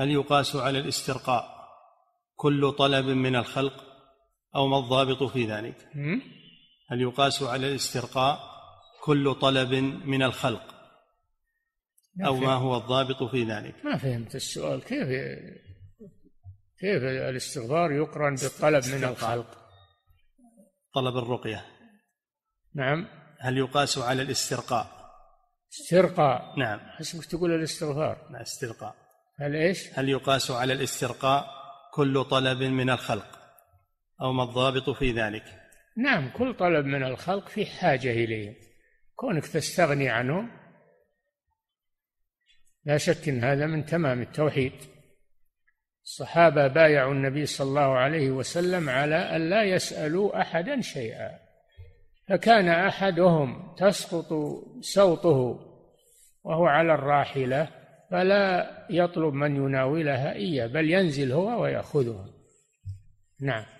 هل يقاس على الاسترقاء كل طلب من الخلق أو ما الضابط في ذلك هل يقاس على الاسترقاء كل طلب من الخلق أو ما هو الضابط في ذلك ما فهمت السؤال كيف كيف الاستغفار يقرن بالطلب من الخلق طلب الرقية نعم هل يقاس على الاسترقاء استرقاء نعم حسبك تقول الاستغفار لا استرقاء هل ايش؟ هل يقاس على الاسترقاء كل طلب من الخلق او ما الضابط في ذلك؟ نعم كل طلب من الخلق في حاجه اليه كونك تستغني عنهم لا شك ان هذا من تمام التوحيد الصحابه بايعوا النبي صلى الله عليه وسلم على ان لا يسالوا احدا شيئا فكان احدهم تسقط سوطه وهو على الراحله فلا يطلب من يناولها إياه بل ينزل هو ويأخذها نعم